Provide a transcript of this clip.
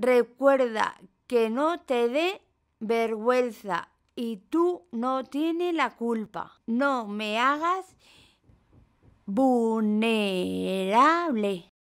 Recuerda que no te dé vergüenza y tú no tienes la culpa. No me hagas vulnerable.